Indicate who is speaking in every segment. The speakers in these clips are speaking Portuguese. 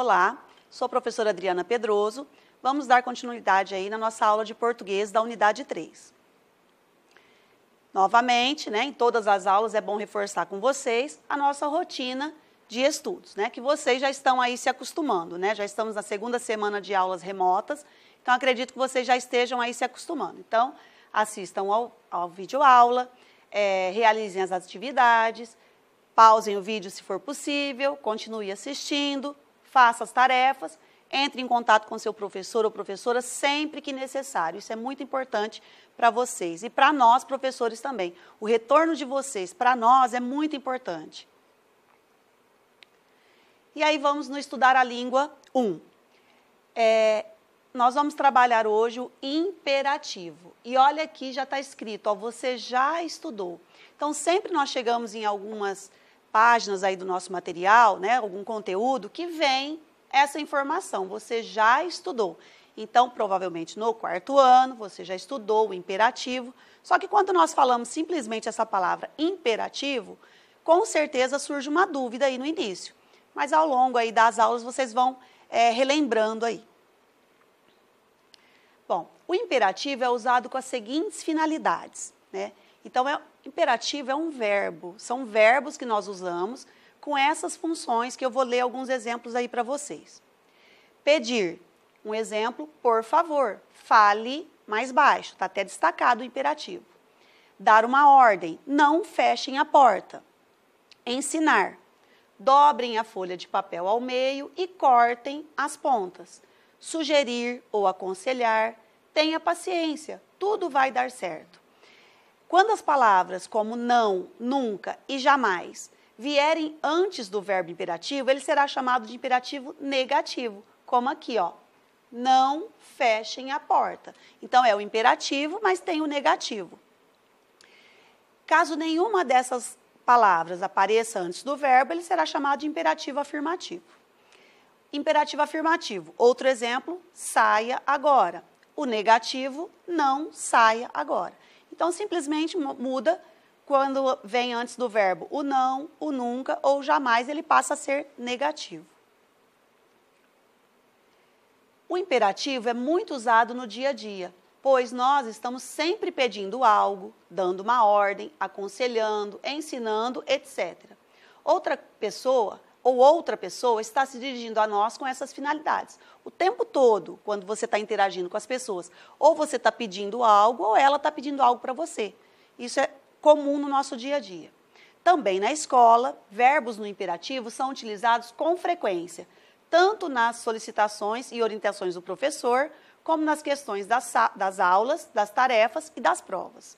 Speaker 1: Olá, sou a professora Adriana Pedroso. Vamos dar continuidade aí na nossa aula de português da unidade 3. Novamente, né, em todas as aulas é bom reforçar com vocês a nossa rotina de estudos, né, que vocês já estão aí se acostumando, né? Já estamos na segunda semana de aulas remotas, então acredito que vocês já estejam aí se acostumando. Então, assistam ao, ao vídeo aula, é, realizem as atividades, pausem o vídeo se for possível, continue assistindo, faça as tarefas, entre em contato com seu professor ou professora sempre que necessário. Isso é muito importante para vocês e para nós, professores, também. O retorno de vocês para nós é muito importante. E aí vamos no estudar a língua 1. Um. É, nós vamos trabalhar hoje o imperativo. E olha aqui, já está escrito, ó, você já estudou. Então, sempre nós chegamos em algumas páginas aí do nosso material, né, algum conteúdo, que vem essa informação. Você já estudou. Então, provavelmente no quarto ano, você já estudou o imperativo. Só que quando nós falamos simplesmente essa palavra imperativo, com certeza surge uma dúvida aí no início. Mas ao longo aí das aulas, vocês vão é, relembrando aí. Bom, o imperativo é usado com as seguintes finalidades, né? Então, é Imperativo é um verbo, são verbos que nós usamos com essas funções que eu vou ler alguns exemplos aí para vocês. Pedir, um exemplo, por favor, fale mais baixo, está até destacado o imperativo. Dar uma ordem, não fechem a porta. Ensinar, dobrem a folha de papel ao meio e cortem as pontas. Sugerir ou aconselhar, tenha paciência, tudo vai dar certo. Quando as palavras como não, nunca e jamais vierem antes do verbo imperativo, ele será chamado de imperativo negativo, como aqui, ó. Não fechem a porta. Então é o imperativo, mas tem o negativo. Caso nenhuma dessas palavras apareça antes do verbo, ele será chamado de imperativo afirmativo. Imperativo afirmativo. Outro exemplo, saia agora. O negativo, não saia agora. Então, simplesmente muda quando vem antes do verbo o não, o nunca ou jamais, ele passa a ser negativo. O imperativo é muito usado no dia a dia, pois nós estamos sempre pedindo algo, dando uma ordem, aconselhando, ensinando, etc. Outra pessoa ou outra pessoa está se dirigindo a nós com essas finalidades. O tempo todo, quando você está interagindo com as pessoas, ou você está pedindo algo, ou ela está pedindo algo para você. Isso é comum no nosso dia a dia. Também na escola, verbos no imperativo são utilizados com frequência, tanto nas solicitações e orientações do professor, como nas questões das, das aulas, das tarefas e das provas.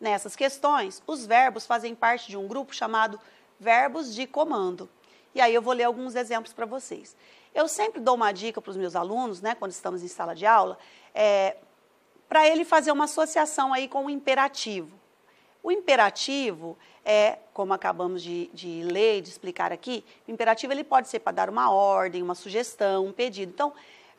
Speaker 1: Nessas questões, os verbos fazem parte de um grupo chamado verbos de comando e aí eu vou ler alguns exemplos para vocês. Eu sempre dou uma dica para os meus alunos, né, quando estamos em sala de aula, é, para ele fazer uma associação aí com o imperativo. O imperativo é, como acabamos de, de ler, de explicar aqui, o imperativo ele pode ser para dar uma ordem, uma sugestão, um pedido. Então,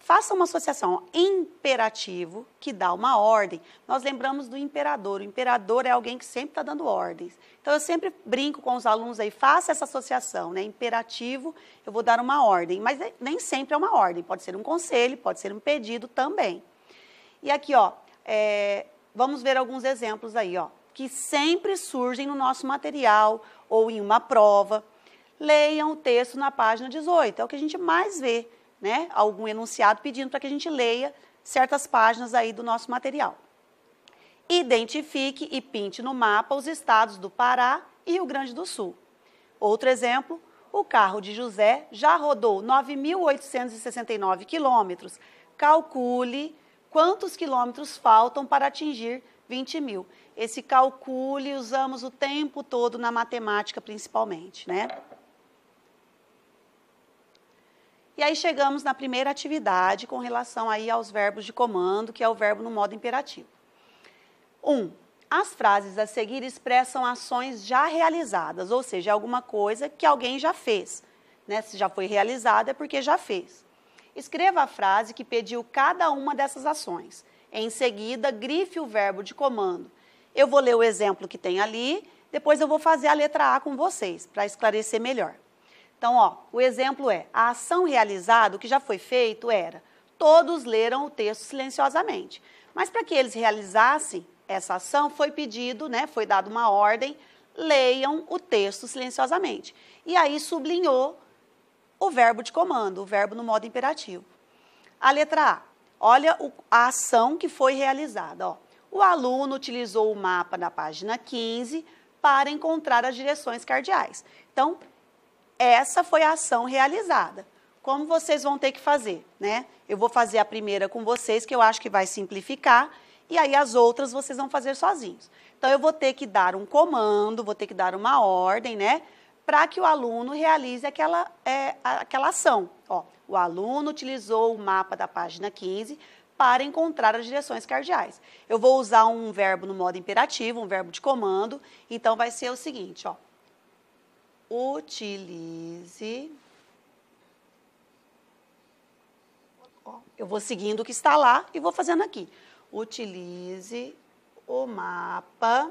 Speaker 1: Faça uma associação. Imperativo, que dá uma ordem. Nós lembramos do imperador. O imperador é alguém que sempre está dando ordens. Então, eu sempre brinco com os alunos aí, faça essa associação, né? Imperativo, eu vou dar uma ordem. Mas é, nem sempre é uma ordem. Pode ser um conselho, pode ser um pedido também. E aqui, ó, é, vamos ver alguns exemplos aí, ó, que sempre surgem no nosso material ou em uma prova leiam o texto na página 18. É o que a gente mais vê né, algum enunciado pedindo para que a gente leia certas páginas aí do nosso material. Identifique e pinte no mapa os estados do Pará e Rio Grande do Sul. Outro exemplo, o carro de José já rodou 9.869 quilômetros. Calcule quantos quilômetros faltam para atingir 20 mil. Esse calcule usamos o tempo todo na matemática, principalmente, né? aí chegamos na primeira atividade com relação aí aos verbos de comando, que é o verbo no modo imperativo. 1. Um, as frases a seguir expressam ações já realizadas, ou seja, alguma coisa que alguém já fez. Né? Se já foi realizada, é porque já fez. Escreva a frase que pediu cada uma dessas ações. Em seguida, grife o verbo de comando. Eu vou ler o exemplo que tem ali, depois eu vou fazer a letra A com vocês, para esclarecer melhor. Então, ó, o exemplo é: a ação realizada, o que já foi feito era todos leram o texto silenciosamente. Mas para que eles realizassem essa ação, foi pedido, né, foi dada uma ordem, leiam o texto silenciosamente. E aí sublinhou o verbo de comando, o verbo no modo imperativo. A letra A. Olha o, a ação que foi realizada. Ó. O aluno utilizou o mapa da página 15 para encontrar as direções cardeais. Então, essa foi a ação realizada. Como vocês vão ter que fazer, né? Eu vou fazer a primeira com vocês, que eu acho que vai simplificar, e aí as outras vocês vão fazer sozinhos. Então eu vou ter que dar um comando, vou ter que dar uma ordem, né? Para que o aluno realize aquela, é, aquela ação. Ó, o aluno utilizou o mapa da página 15 para encontrar as direções cardeais. Eu vou usar um verbo no modo imperativo, um verbo de comando. Então vai ser o seguinte, ó utilize. eu vou seguindo o que está lá e vou fazendo aqui. Utilize o mapa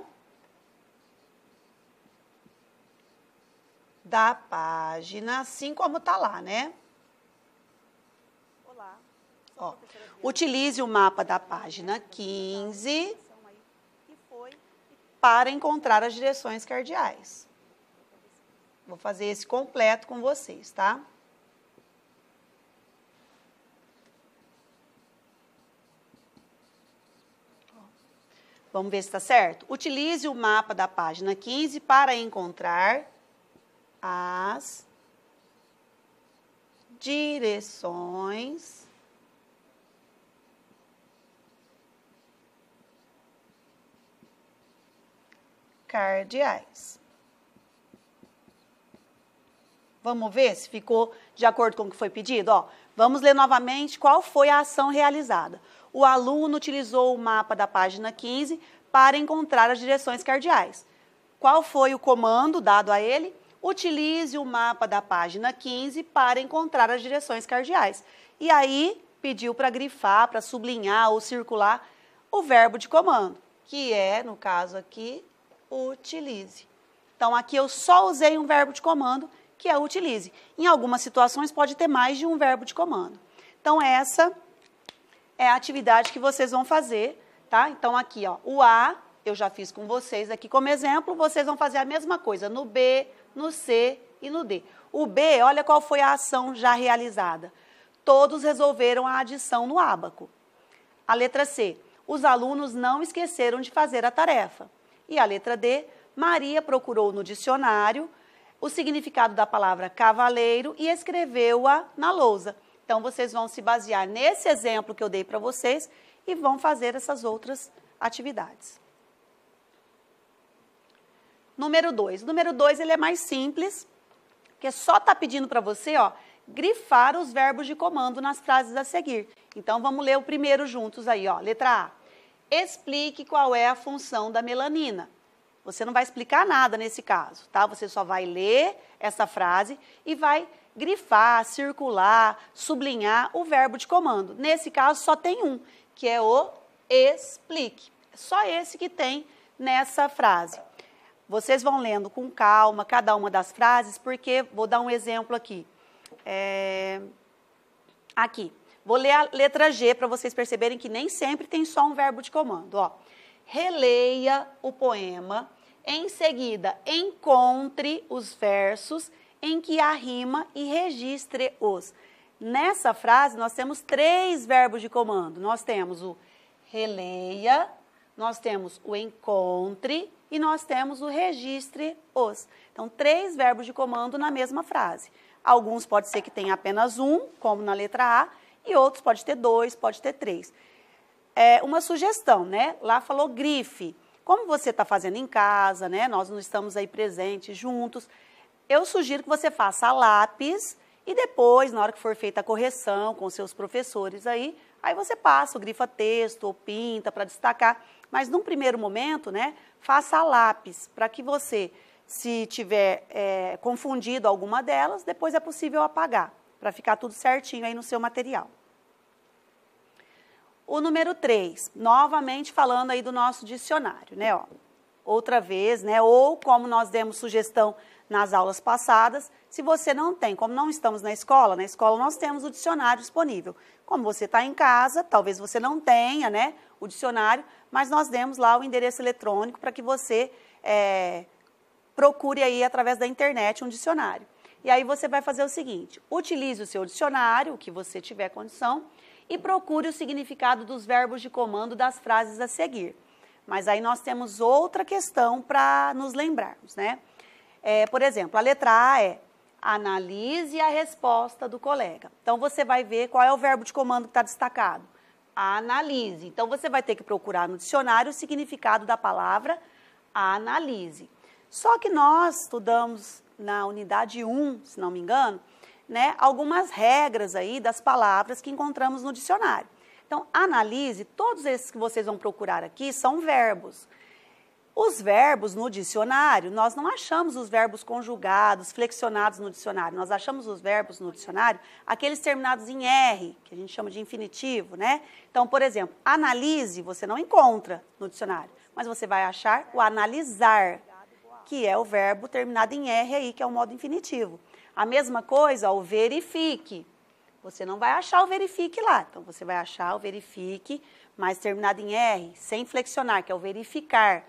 Speaker 1: da página, assim como está lá, né? Olá. Ó, utilize o mapa da página 15 é para encontrar as direções cardeais. Vou fazer esse completo com vocês, tá? Vamos ver se está certo? Utilize o mapa da página 15 para encontrar as direções cardeais. Vamos ver se ficou de acordo com o que foi pedido? Ó, vamos ler novamente qual foi a ação realizada. O aluno utilizou o mapa da página 15 para encontrar as direções cardeais. Qual foi o comando dado a ele? Utilize o mapa da página 15 para encontrar as direções cardeais. E aí pediu para grifar, para sublinhar ou circular o verbo de comando, que é, no caso aqui, utilize. Então aqui eu só usei um verbo de comando que a utilize. Em algumas situações, pode ter mais de um verbo de comando. Então, essa é a atividade que vocês vão fazer, tá? Então, aqui, ó, o A, eu já fiz com vocês aqui como exemplo, vocês vão fazer a mesma coisa no B, no C e no D. O B, olha qual foi a ação já realizada. Todos resolveram a adição no ábaco. A letra C, os alunos não esqueceram de fazer a tarefa. E a letra D, Maria procurou no dicionário o significado da palavra cavaleiro e escreveu-a na lousa. Então, vocês vão se basear nesse exemplo que eu dei para vocês e vão fazer essas outras atividades. Número 2. Número 2, ele é mais simples, é só está pedindo para você, ó, grifar os verbos de comando nas frases a seguir. Então, vamos ler o primeiro juntos aí, ó. Letra A. Explique qual é a função da melanina. Você não vai explicar nada nesse caso, tá? Você só vai ler essa frase e vai grifar, circular, sublinhar o verbo de comando. Nesse caso, só tem um, que é o explique. É só esse que tem nessa frase. Vocês vão lendo com calma cada uma das frases, porque vou dar um exemplo aqui. É... Aqui. Vou ler a letra G para vocês perceberem que nem sempre tem só um verbo de comando. Ó. Releia o poema em seguida, encontre os versos em que há rima e registre-os. Nessa frase, nós temos três verbos de comando. Nós temos o releia, nós temos o encontre e nós temos o registre-os. Então, três verbos de comando na mesma frase. Alguns pode ser que tenha apenas um, como na letra A, e outros pode ter dois, pode ter três. É uma sugestão, né? Lá falou grife como você está fazendo em casa, né? Nós não estamos aí presentes juntos. Eu sugiro que você faça a lápis e depois, na hora que for feita a correção com seus professores aí, aí você passa, o grifa texto ou pinta para destacar. Mas num primeiro momento, né, faça a lápis para que você, se tiver é, confundido alguma delas, depois é possível apagar para ficar tudo certinho aí no seu material. O número 3, novamente falando aí do nosso dicionário, né? Ó, outra vez, né? Ou como nós demos sugestão nas aulas passadas, se você não tem, como não estamos na escola, na escola nós temos o dicionário disponível. Como você está em casa, talvez você não tenha, né? O dicionário, mas nós demos lá o endereço eletrônico para que você é, procure aí através da internet um dicionário. E aí você vai fazer o seguinte: utilize o seu dicionário, o que você tiver condição, e procure o significado dos verbos de comando das frases a seguir. Mas aí nós temos outra questão para nos lembrarmos, né? É, por exemplo, a letra A é analise a resposta do colega. Então você vai ver qual é o verbo de comando que está destacado. Analise. Então você vai ter que procurar no dicionário o significado da palavra analise. Só que nós estudamos na unidade 1, se não me engano, né, algumas regras aí das palavras que encontramos no dicionário. Então, analise, todos esses que vocês vão procurar aqui são verbos. Os verbos no dicionário, nós não achamos os verbos conjugados, flexionados no dicionário. Nós achamos os verbos no dicionário aqueles terminados em R, que a gente chama de infinitivo, né? Então, por exemplo, analise, você não encontra no dicionário, mas você vai achar o analisar, que é o verbo terminado em R aí, que é o modo infinitivo. A mesma coisa, o verifique. Você não vai achar o verifique lá. Então, você vai achar o verifique, mas terminado em R, sem flexionar, que é o verificar.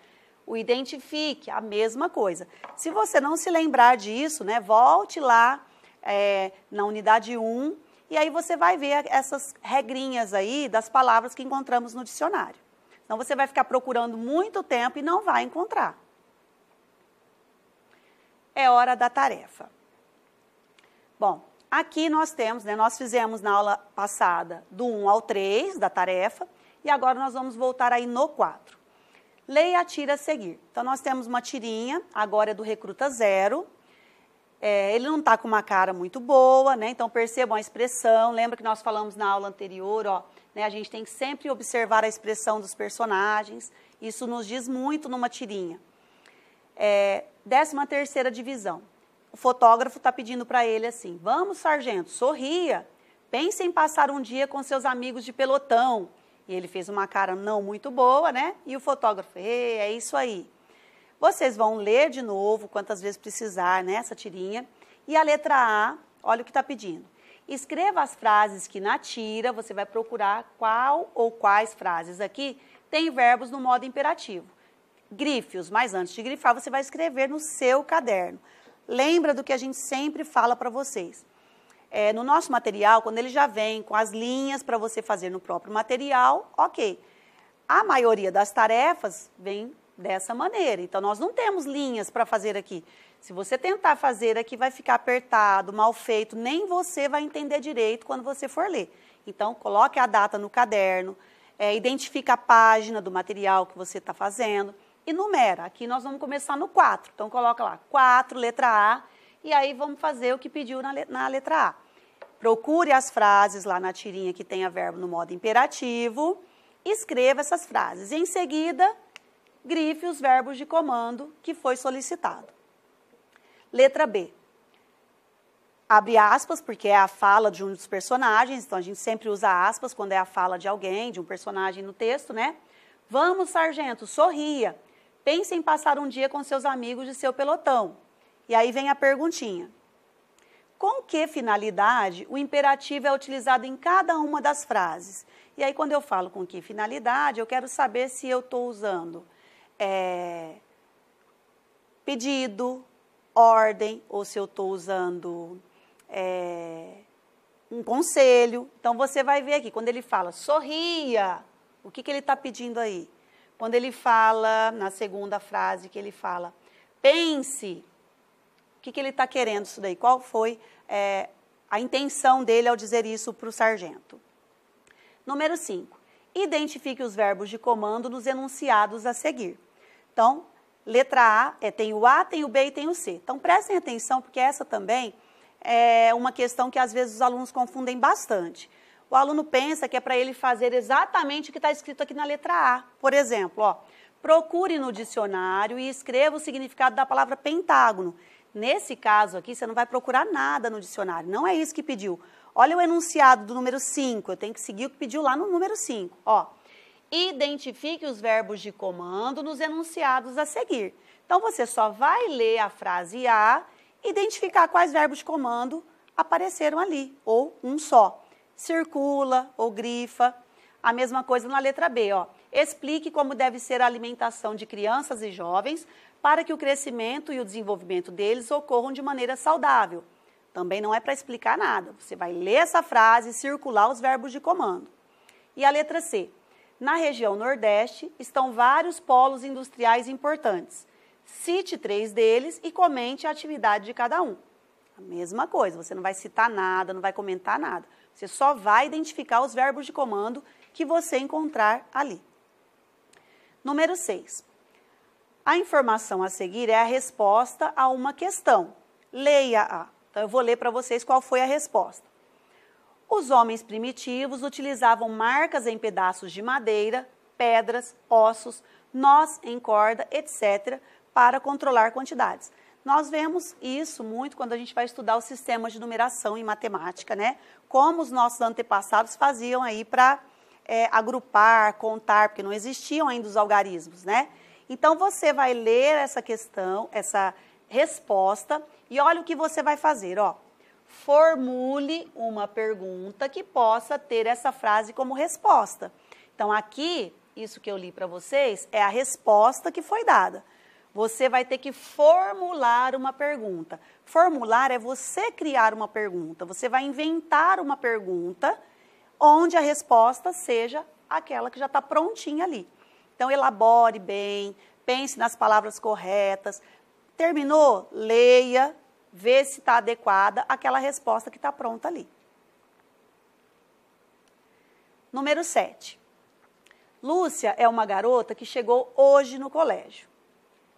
Speaker 1: O identifique, a mesma coisa. Se você não se lembrar disso, né, volte lá é, na unidade 1 e aí você vai ver essas regrinhas aí das palavras que encontramos no dicionário. Então, você vai ficar procurando muito tempo e não vai encontrar. É hora da tarefa. Bom, aqui nós temos, né, nós fizemos na aula passada do 1 ao 3 da tarefa e agora nós vamos voltar aí no 4. Leia a tira a seguir. Então nós temos uma tirinha, agora é do recruta zero. É, ele não está com uma cara muito boa, né? Então percebam a expressão. Lembra que nós falamos na aula anterior, ó, né? A gente tem que sempre observar a expressão dos personagens. Isso nos diz muito numa tirinha. É, décima terceira divisão o fotógrafo está pedindo para ele assim: Vamos, sargento, sorria. Pense em passar um dia com seus amigos de pelotão. E ele fez uma cara não muito boa, né? E o fotógrafo: é isso aí. Vocês vão ler de novo quantas vezes precisar né, tirinha. E a letra A, olha o que está pedindo. Escreva as frases que na tira você vai procurar qual ou quais frases aqui têm verbos no modo imperativo. Grife-os, mas antes de grifar, você vai escrever no seu caderno lembra do que a gente sempre fala para vocês. É, no nosso material, quando ele já vem com as linhas para você fazer no próprio material, ok. A maioria das tarefas vem dessa maneira. Então, nós não temos linhas para fazer aqui. Se você tentar fazer aqui, vai ficar apertado, mal feito, nem você vai entender direito quando você for ler. Então, coloque a data no caderno, é, identifique a página do material que você está fazendo e numera. Aqui nós vamos começar no 4. Então, coloca lá 4, letra A, e aí vamos fazer o que pediu na, na letra A. Procure as frases lá na tirinha que tem a verbo no modo imperativo, escreva essas frases. Em seguida, grife os verbos de comando que foi solicitado. Letra B. Abre aspas, porque é a fala de um dos personagens, então a gente sempre usa aspas quando é a fala de alguém, de um personagem no texto, né? Vamos, sargento, sorria. Pense em passar um dia com seus amigos de seu pelotão. E aí vem a perguntinha. Com que finalidade o imperativo é utilizado em cada uma das frases? E aí, quando eu falo com que finalidade, eu quero saber se eu estou usando é, pedido, ordem, ou se eu estou usando é, um conselho. Então, você vai ver aqui, quando ele fala sorria, o que, que ele está pedindo aí? Quando ele fala, na segunda frase que ele fala, pense, o que, que ele está querendo isso daí? Qual foi é, a intenção dele ao dizer isso para o sargento? Número 5. Identifique os verbos de comando nos enunciados a seguir. Então, letra A é, tem o A, tem o B e tem o C. Então, prestem atenção, porque essa também é uma questão que às vezes os alunos confundem bastante o aluno pensa que é para ele fazer exatamente o que está escrito aqui na letra A. Por exemplo, ó, procure no dicionário e escreva o significado da palavra pentágono. Nesse caso aqui, você não vai procurar nada no dicionário, não é isso que pediu. Olha o enunciado do número 5, eu tenho que seguir o que pediu lá no número 5. Ó, identifique os verbos de comando nos enunciados a seguir. Então, você só vai ler a frase A, identificar quais verbos de comando apareceram ali, ou um só circula ou grifa. A mesma coisa na letra B, ó. Explique como deve ser a alimentação de crianças e jovens para que o crescimento e o desenvolvimento deles ocorram de maneira saudável. Também não é para explicar nada. Você vai ler essa frase e circular os verbos de comando. E a letra C. Na região Nordeste estão vários polos industriais importantes. Cite três deles e comente a atividade de cada um. A mesma coisa, você não vai citar nada, não vai comentar nada. Você só vai identificar os verbos de comando que você encontrar ali. Número 6. A informação a seguir é a resposta a uma questão. Leia-a. Então, eu vou ler para vocês qual foi a resposta. Os homens primitivos utilizavam marcas em pedaços de madeira, pedras, ossos, nós em corda, etc., para controlar quantidades. Nós vemos isso muito quando a gente vai estudar os sistemas de numeração em matemática, né? Como os nossos antepassados faziam aí para é, agrupar, contar, porque não existiam ainda os algarismos, né? Então você vai ler essa questão, essa resposta e olha o que você vai fazer, ó. Formule uma pergunta que possa ter essa frase como resposta. Então aqui, isso que eu li para vocês é a resposta que foi dada você vai ter que formular uma pergunta. Formular é você criar uma pergunta, você vai inventar uma pergunta onde a resposta seja aquela que já está prontinha ali. Então, elabore bem, pense nas palavras corretas. Terminou? Leia, vê se está adequada aquela resposta que está pronta ali. Número 7. Lúcia é uma garota que chegou hoje no colégio.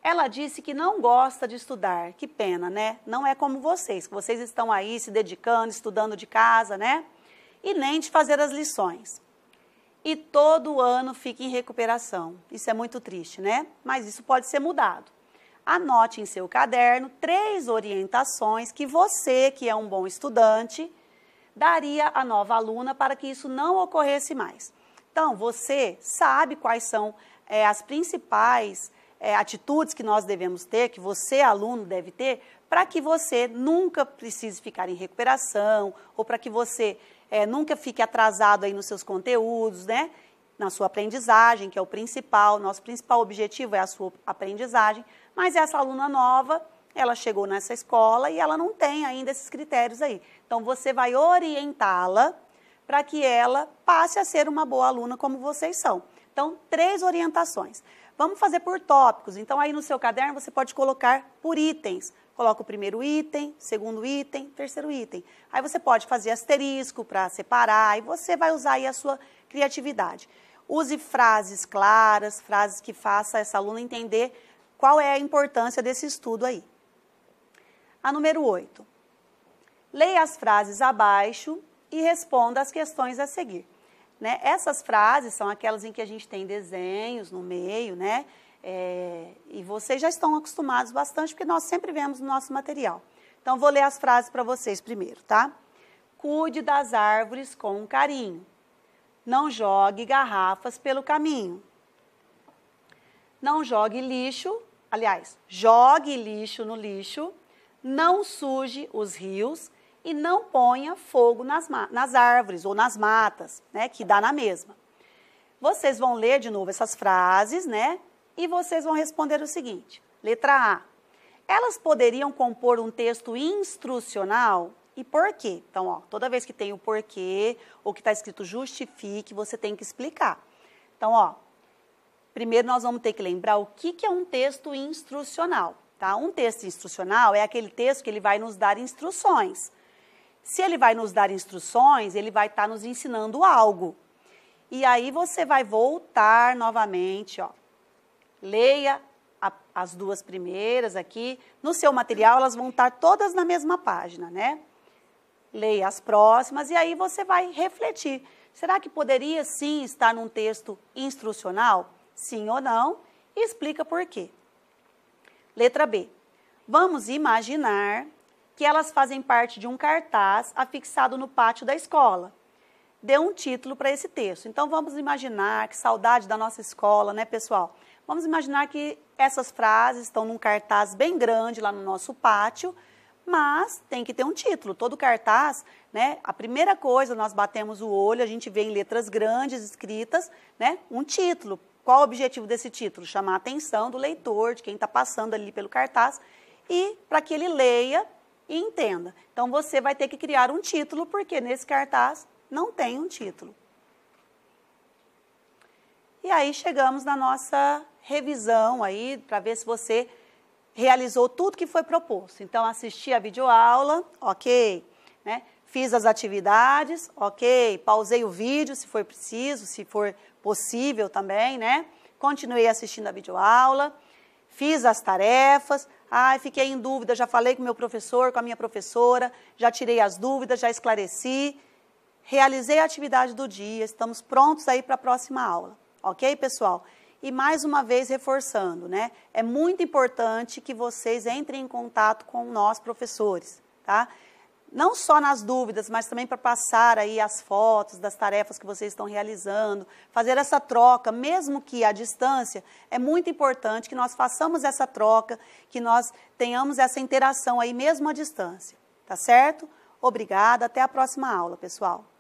Speaker 1: Ela disse que não gosta de estudar. Que pena, né? Não é como vocês, que vocês estão aí se dedicando, estudando de casa, né? E nem de fazer as lições. E todo ano fica em recuperação. Isso é muito triste, né? Mas isso pode ser mudado. Anote em seu caderno três orientações que você, que é um bom estudante, daria à nova aluna para que isso não ocorresse mais. Então, você sabe quais são é, as principais é, atitudes que nós devemos ter, que você, aluno, deve ter, para que você nunca precise ficar em recuperação ou para que você é, nunca fique atrasado aí nos seus conteúdos, né? Na sua aprendizagem, que é o principal, nosso principal objetivo é a sua aprendizagem, mas essa aluna nova, ela chegou nessa escola e ela não tem ainda esses critérios aí. Então você vai orientá-la para que ela passe a ser uma boa aluna como vocês são. Então, três orientações. Vamos fazer por tópicos. Então, aí no seu caderno você pode colocar por itens. Coloca o primeiro item, segundo item, terceiro item. Aí você pode fazer asterisco para separar e você vai usar aí a sua criatividade. Use frases claras, frases que faça essa aluna entender qual é a importância desse estudo aí. A número 8. Leia as frases abaixo e responda as questões a seguir. Né? Essas frases são aquelas em que a gente tem desenhos no meio, né? É, e vocês já estão acostumados bastante, porque nós sempre vemos no nosso material. Então, vou ler as frases para vocês primeiro, tá? Cuide das árvores com carinho. Não jogue garrafas pelo caminho. Não jogue lixo, aliás, jogue lixo no lixo. Não suje os rios e não ponha fogo nas, nas árvores ou nas matas, né, que dá na mesma. Vocês vão ler de novo essas frases, né, e vocês vão responder o seguinte. Letra A. Elas poderiam compor um texto instrucional e por quê? Então, ó, toda vez que tem o porquê ou que está escrito justifique, você tem que explicar. Então, ó, primeiro nós vamos ter que lembrar o que, que é um texto instrucional. Tá? Um texto instrucional é aquele texto que ele vai nos dar instruções. Se ele vai nos dar instruções, ele vai estar tá nos ensinando algo. E aí você vai voltar novamente, ó. Leia a, as duas primeiras aqui. No seu material, elas vão estar tá todas na mesma página, né? Leia as próximas e aí você vai refletir. Será que poderia sim estar num texto instrucional? Sim ou não? E explica por quê. Letra B. Vamos imaginar que elas fazem parte de um cartaz afixado no pátio da escola. Dê um título para esse texto. Então vamos imaginar que saudade da nossa escola, né, pessoal? Vamos imaginar que essas frases estão num cartaz bem grande lá no nosso pátio, mas tem que ter um título. Todo cartaz, né? A primeira coisa, nós batemos o olho, a gente vê em letras grandes escritas, né? Um título. Qual o objetivo desse título? Chamar a atenção do leitor, de quem está passando ali pelo cartaz, e para que ele leia e entenda. Então você vai ter que criar um título, porque nesse cartaz não tem um título. E aí chegamos na nossa revisão aí, para ver se você realizou tudo que foi proposto. Então, assisti a videoaula, ok. Né? Fiz as atividades, ok. Pausei o vídeo, se for preciso, se for possível também, né? Continuei assistindo a videoaula. aula fiz as tarefas, ai, fiquei em dúvida, já falei com meu professor, com a minha professora, já tirei as dúvidas, já esclareci, realizei a atividade do dia, estamos prontos aí para a próxima aula. OK, pessoal? E mais uma vez reforçando, né? É muito importante que vocês entrem em contato com nós professores, tá? não só nas dúvidas, mas também para passar aí as fotos das tarefas que vocês estão realizando, fazer essa troca, mesmo que à distância, é muito importante que nós façamos essa troca, que nós tenhamos essa interação aí mesmo à distância, tá certo? Obrigada, até a próxima aula, pessoal.